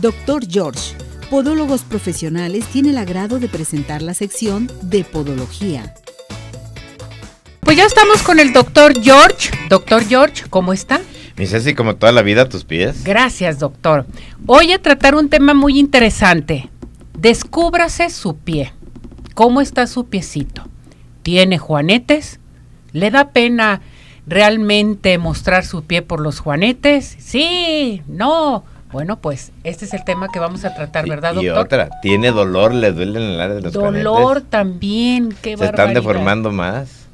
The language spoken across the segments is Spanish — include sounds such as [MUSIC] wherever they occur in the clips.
Doctor George, Podólogos Profesionales, tiene el agrado de presentar la sección de Podología. Pues ya estamos con el doctor George. Doctor George, ¿cómo está? Mi Ceci, como toda la vida, tus pies. Gracias, doctor. Hoy a tratar un tema muy interesante. Descúbrase su pie. ¿Cómo está su piecito? ¿Tiene juanetes? ¿Le da pena realmente mostrar su pie por los juanetes? Sí, no. Bueno, pues este es el tema que vamos a tratar, ¿verdad, doctor? Y otra, tiene dolor, le duele en el área de los Dolor también, qué Se están deformando más.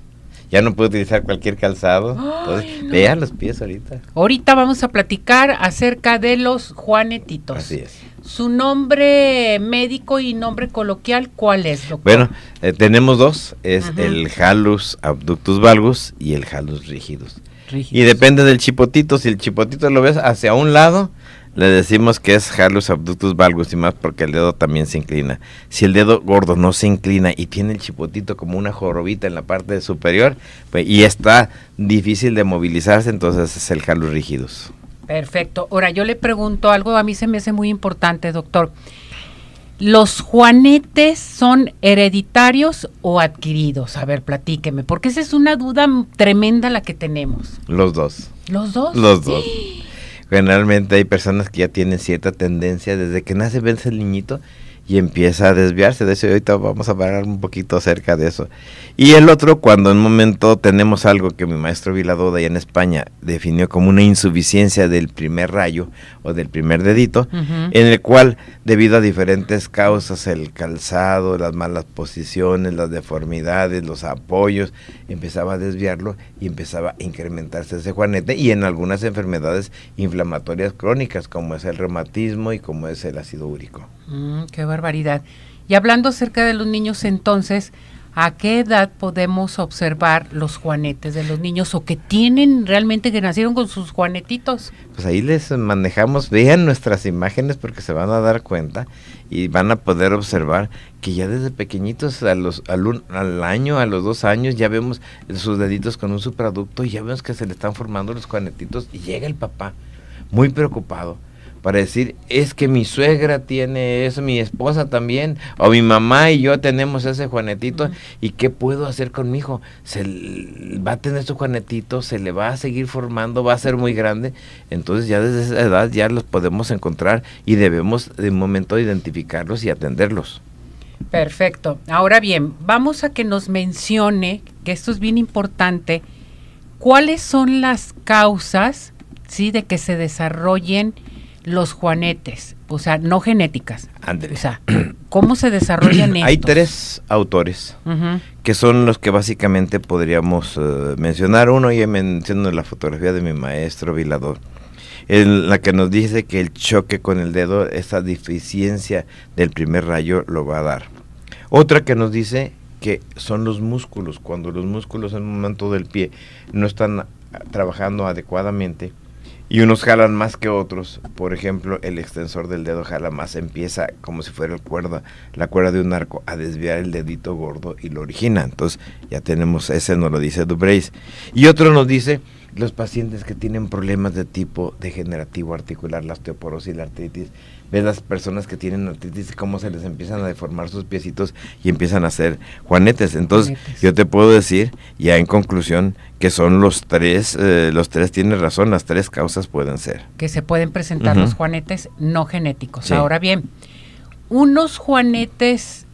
Ya no puede utilizar cualquier calzado. vean los pies ahorita. Ahorita vamos a platicar acerca de los juanetitos. Así es. Su nombre médico y nombre coloquial, ¿cuál es, doctor? Bueno, eh, tenemos dos, es el halus abductus valgus y el halus rígidos. Y depende del chipotito, si el chipotito lo ves hacia un lado, le decimos que es halus abductus valgus y más porque el dedo también se inclina. Si el dedo gordo no se inclina y tiene el chipotito como una jorobita en la parte superior pues, y está difícil de movilizarse, entonces es el halus rígidos. Perfecto. Ahora yo le pregunto algo, a mí se me hace muy importante, doctor. ¿Los juanetes son hereditarios o adquiridos? A ver, platíqueme, porque esa es una duda tremenda la que tenemos. Los dos. ¿Los dos? Los dos. ¡Ah! generalmente hay personas que ya tienen cierta tendencia, desde que nace, vence el niñito, y empieza a desviarse. De eso ahorita vamos a parar un poquito acerca de eso. Y el otro, cuando en un momento tenemos algo que mi maestro Viladoda allá en España definió como una insuficiencia del primer rayo o del primer dedito, en el cual, debido a diferentes causas, el calzado, las malas posiciones, las deformidades, los apoyos, empezaba a desviarlo y empezaba a incrementarse ese juanete. Y en algunas enfermedades inflamatorias crónicas, como es el reumatismo y como es el ácido úrico. Mm, y hablando acerca de los niños entonces, ¿a qué edad podemos observar los juanetes de los niños o que tienen realmente que nacieron con sus juanetitos? Pues ahí les manejamos, vean nuestras imágenes porque se van a dar cuenta y van a poder observar que ya desde pequeñitos a los, al, año, a los dos años, ya vemos sus deditos con un subproducto y ya vemos que se le están formando los juanetitos y llega el papá muy preocupado para decir, es que mi suegra tiene eso, mi esposa también, o mi mamá y yo tenemos ese juanetito, ¿y qué puedo hacer con mi hijo? Se va a tener su juanetito, se le va a seguir formando, va a ser muy grande, entonces ya desde esa edad ya los podemos encontrar y debemos de momento identificarlos y atenderlos. Perfecto. Ahora bien, vamos a que nos mencione, que esto es bien importante, cuáles son las causas, ¿sí?, de que se desarrollen los juanetes, o sea, no genéticas. O sea, ¿cómo se desarrollan [CLEARS THROAT] estos? Hay tres autores que son los que básicamente podríamos eh, mencionar. Uno ya menciono la fotografía de mi maestro Vilador, en la que nos dice que el choque con el dedo, esa deficiencia del primer rayo lo va a dar. Otra que nos dice que son los músculos, cuando los músculos en un momento del pie no están ah, trabajando adecuadamente, y unos jalan más que otros. Por ejemplo, el extensor del dedo jala más, empieza como si fuera el cuerda, la cuerda de un arco a desviar el dedito gordo y lo origina. Entonces, ya tenemos ese, nos lo dice dubreis Y otro nos dice los pacientes que tienen problemas de tipo degenerativo articular, la osteoporosis, la artritis, ves las personas que tienen artritis cómo se les empiezan a deformar sus piecitos y empiezan a hacer juanetes. Entonces, yo te puedo decir, ya en conclusión, que son los tres, eh, los tres tienen razón, las tres causas pueden ser. Que se pueden presentar los juanetes no genéticos. Ahora bien, unos juanetes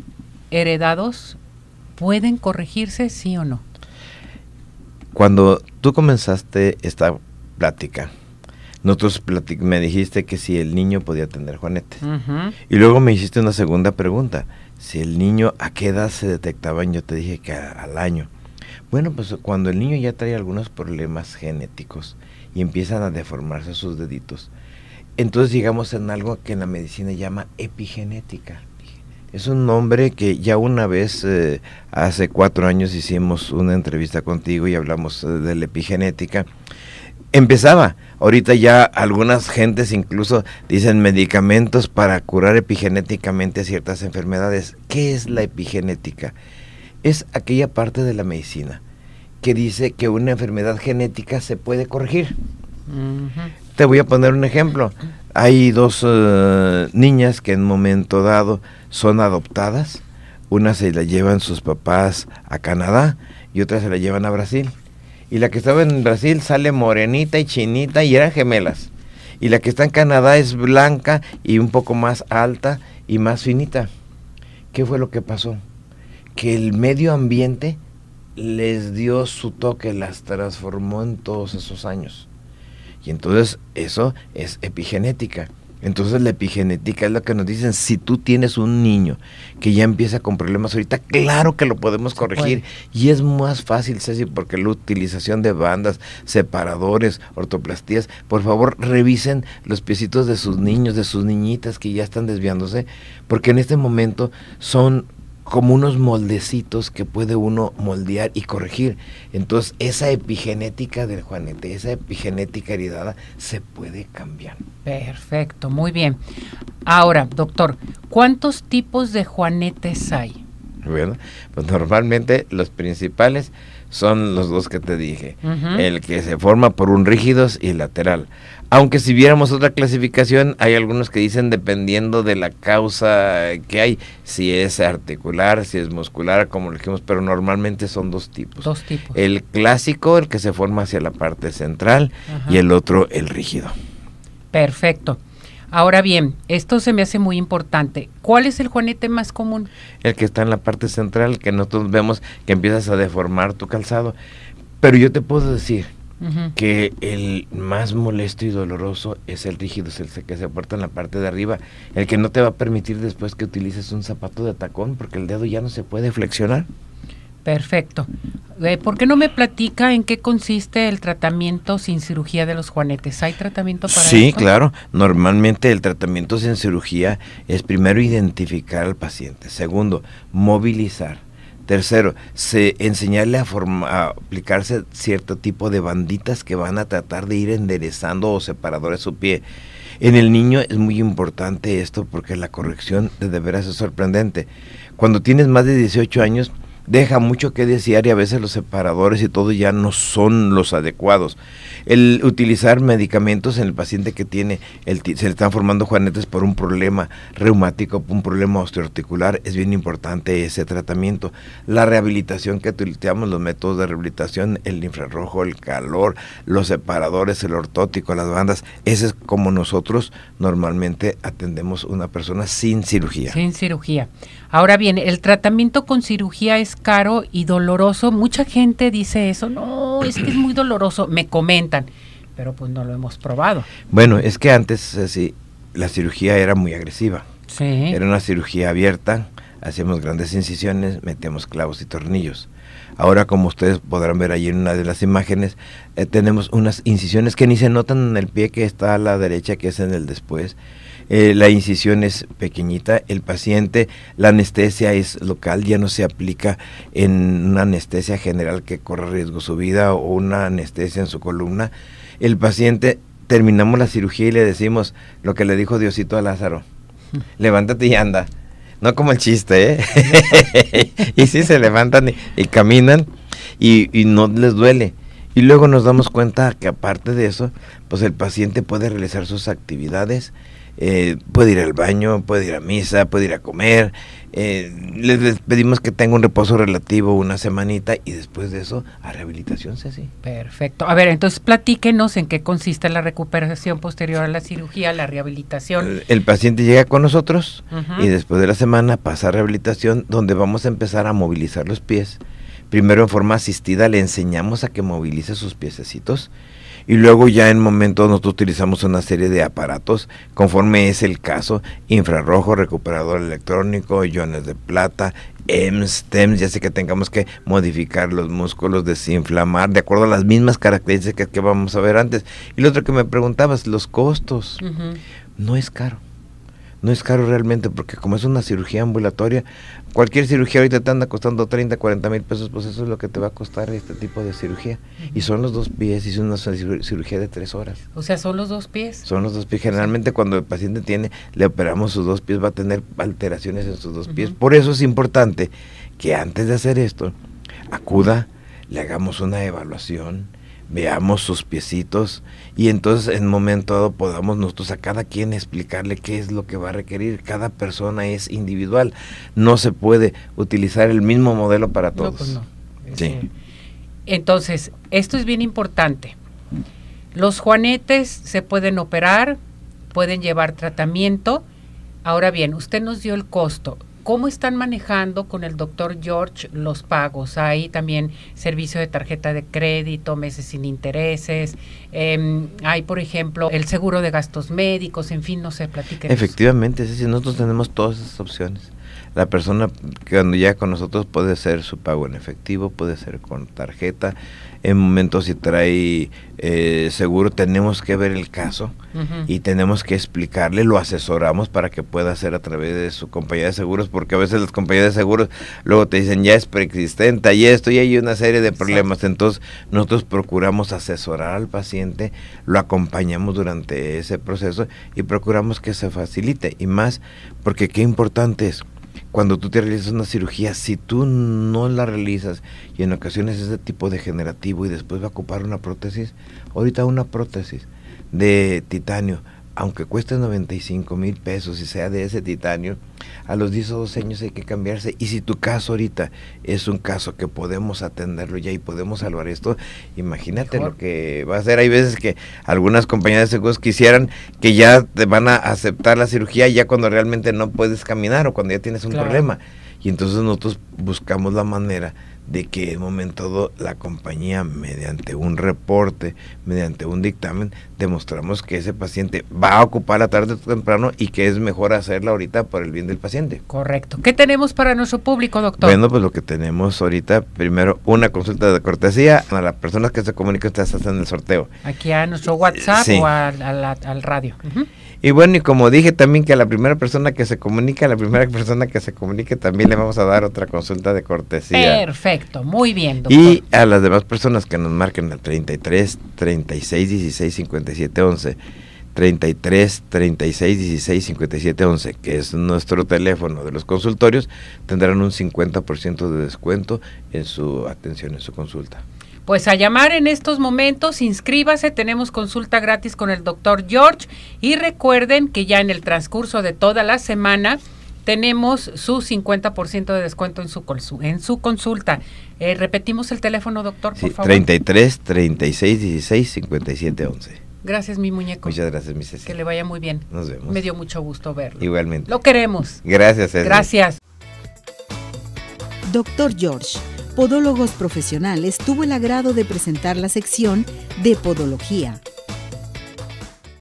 heredados pueden corregirse, sí o no. Cuando tú comenzaste esta plática. Nosotros me dijiste que si el niño podía tener juanetes. Y luego me hiciste una segunda pregunta. Si el niño, ¿a qué edad se detectaba, Yo te dije que al año. Bueno, pues cuando el niño ya trae algunos problemas genéticos y empiezan a deformarse sus deditos, entonces llegamos en algo que en la medicina llama epigenética. Es un nombre que ya una vez, eh, hace cuatro años, hicimos una entrevista contigo y hablamos eh, de la epigenética. Empezaba, ahorita ya algunas gentes incluso dicen medicamentos para curar epigenéticamente ciertas enfermedades. ¿Qué es la epigenética? Es aquella parte de la medicina que dice que una enfermedad genética se puede corregir. Te voy a poner un ejemplo. Hay dos eh, niñas que en un momento dado son adoptadas, una se la llevan sus papás a Canadá y otra se la llevan a Brasil. Y la que estaba en Brasil sale morenita y chinita y eran gemelas. Y la que está en Canadá es blanca y un poco más alta y más finita. ¿Qué fue lo que pasó? Que el medio ambiente les dio su toque, las transformó en todos esos años. Y entonces eso es epigenética. Entonces la epigenética es lo que nos dicen, si tú tienes un niño que ya empieza con problemas ahorita, claro que lo podemos corregir. Y es más fácil, Ceci, porque la utilización de bandas, separadores, ortoplastías, por favor revisen los piecitos de sus niños, de sus niñitas que ya están desviándose, porque en este momento son como unos moldecitos que puede uno moldear y corregir. Entonces, esa epigenética del Juanete, esa epigenética heredada, se puede cambiar. Perfecto, muy bien. Ahora, doctor, ¿cuántos tipos de Juanetes hay? Pues normalmente los principales son los dos que te dije, el que se forma por un rígido y lateral. Aunque si viéramos otra clasificación, hay algunos que dicen dependiendo de la causa que hay, si es articular, si es muscular, como lo dijimos, pero normalmente son dos tipos. Dos tipos. El clásico, el que se forma hacia la parte central, y el otro, el rígido. Perfecto. Ahora bien, esto se me hace muy importante. ¿Cuál es el juanete más común? El que está en la parte central, que nosotros vemos que empiezas a deformar tu calzado. Pero yo te puedo decir que el más molesto y doloroso es el rígido, es el que se aporta en la parte de arriba, el que no te va a permitir después que utilices un zapato de tacón porque el dedo ya no se puede flexionar. Perfecto. Eh, ¿Por qué no me platica en qué consiste el tratamiento sin cirugía de los juanetes? ¿Hay tratamiento para sí, eso? Sí, claro. Normalmente el tratamiento sin cirugía es primero identificar al paciente, segundo, movilizar. Tercero, se, enseñarle a, aplicarse cierto tipo de banditas que van a tratar de ir enderezando o separadores su pie. En el niño es muy importante esto porque la corrección de veras es sorprendente. Cuando tienes más de 18 años, deja mucho que desear y a veces los separadores y todo ya no son los adecuados. El utilizar medicamentos en el paciente que tiene, el, se le están formando juanetes por un problema reumático, un problema osteoarticular, es bien importante ese tratamiento. La rehabilitación que utilizamos, los métodos de rehabilitación, el infrarrojo, el calor, los separadores, el ortótico, las bandas, ese es como nosotros normalmente atendemos una persona sin cirugía. Sin cirugía. Ahora bien, el tratamiento con cirugía es caro y doloroso. Mucha gente dice eso, no, es que es muy doloroso, me comentan, pero pues no lo hemos probado. Bueno, es que antes la cirugía era muy agresiva. Era una cirugía abierta, Hacemos grandes incisiones, metemos clavos y tornillos. Ahora, como ustedes podrán ver allí en una de las imágenes, eh, tenemos unas incisiones que ni se notan en el pie que está a la derecha, que es en el después. Eh, la incisión es pequeñita, el paciente, la anestesia es local, ya no se aplica en una anestesia general que corre riesgo su vida o una anestesia en su columna. El paciente, terminamos la cirugía y le decimos lo que le dijo Diosito a Lázaro, hmm. levántate y anda no como el chiste, ¿eh? [LAUGHS] y sí se levantan y, caminan y, y, no les duele. Y luego nos damos cuenta que aparte de eso, pues el paciente puede realizar sus actividades eh, puede ir al baño, puede ir a misa, puede ir a comer. Eh, les, pedimos que tenga un reposo relativo una semanita y después de eso a rehabilitación, Ceci. Perfecto. A ver, entonces platíquenos en qué consiste la recuperación posterior a la cirugía, la rehabilitación. El, paciente llega con nosotros y después de la semana pasa a rehabilitación donde vamos a empezar a movilizar los pies. Primero en forma asistida le enseñamos a que movilice sus piececitos y luego ya en momentos nosotros utilizamos una serie de aparatos, conforme es el caso, infrarrojo, recuperador electrónico, iones de plata, EMS, TEMS, ya sé que tengamos que modificar los músculos, desinflamar, de acuerdo a las mismas características que vamos a ver antes. Y lo otro que me preguntabas, los costos. No es caro no es caro realmente, porque como es una cirugía ambulatoria, cualquier cirugía ahorita te anda costando 30, 40 mil pesos, pues eso es lo que te va a costar este tipo de cirugía. Y son los dos pies, y es una cirugía de tres horas. O sea, son los dos pies. Son los dos pies. Generalmente cuando el paciente tiene, le operamos sus dos pies, va a tener alteraciones en sus dos pies. Por eso es importante que antes de hacer esto, acuda, le hagamos una evaluación, veamos sus piecitos y entonces en momento dado podamos nosotros a cada quien explicarle qué es lo que va a requerir. Cada persona es individual, no se puede utilizar el mismo modelo para pues todos. Este, entonces, esto es bien importante. Los juanetes se pueden operar, pueden llevar tratamiento. Ahora bien, usted nos dio el costo. ¿Cómo están manejando con el doctor George los pagos? Hay también servicio de tarjeta de crédito, meses sin intereses, em, hay, por ejemplo, el seguro de gastos médicos, en fin, no sé, platíquenos. Efectivamente, es decir, nosotros tenemos todas esas opciones. La persona cuando ya con nosotros puede ser su pago en efectivo, puede ser con tarjeta. En momentos si trae eh, seguro tenemos que ver el caso y tenemos que explicarle, lo asesoramos para que pueda hacer a través de su compañía de seguros, porque a veces las compañías de seguros luego te dicen ya es preexistente y esto y hay una serie de problemas. Entonces nosotros procuramos asesorar al paciente, lo acompañamos durante ese proceso y procuramos que se facilite y más porque qué importante es cuando tú te realizas una cirugía, si tú no la realizas y en ocasiones es de tipo degenerativo y después va a ocupar una prótesis, ahorita una prótesis de titanio aunque cueste 95 mil pesos y sea de ese titanio, a los 10 o 12 años hay que cambiarse. Y si tu caso ahorita es un caso que podemos atenderlo ya y podemos salvar esto, imagínate lo que va a ser. Hay veces que algunas compañías de seguros quisieran que ya te van a aceptar la cirugía ya cuando realmente no puedes caminar o cuando ya tienes un problema. Y entonces nosotros buscamos la manera de que en momento la compañía, mediante un reporte, mediante un dictamen, demostramos que ese paciente va a ocupar la tarde o temprano y que es mejor hacerla ahorita por el bien del paciente. Correcto. ¿Qué tenemos para nuestro público, doctor? Bueno, pues lo que tenemos ahorita, primero una consulta de cortesía a las personas que se comunican, ustedes en el sorteo. Aquí a nuestro WhatsApp o al radio. Y bueno, y como dije también que a la primera persona que se comunica, a la primera persona que se comunique también le vamos a dar otra consulta de cortesía. Perfecto, muy bien, Y a las demás personas que nos marquen al 33 36 16 57 11. 33 36 16 57 11, que es nuestro teléfono de los consultorios, tendrán un 50% de descuento en su atención, en su consulta. Pues a llamar en estos momentos, inscríbase, tenemos consulta gratis con el doctor George y recuerden que ya en el transcurso de toda la semana tenemos su 50% de descuento en su, en su consulta. Eh, repetimos el teléfono, doctor, por favor. 33 36 16 57 11. Gracias, mi muñeco. Muchas gracias, mi Ceci. Que le vaya muy bien. Nos vemos. Me dio mucho gusto verlo. Igualmente. Lo queremos. Gracias, Gracias. Doctor George Podólogos Profesionales tuvo el agrado de presentar la sección de Podología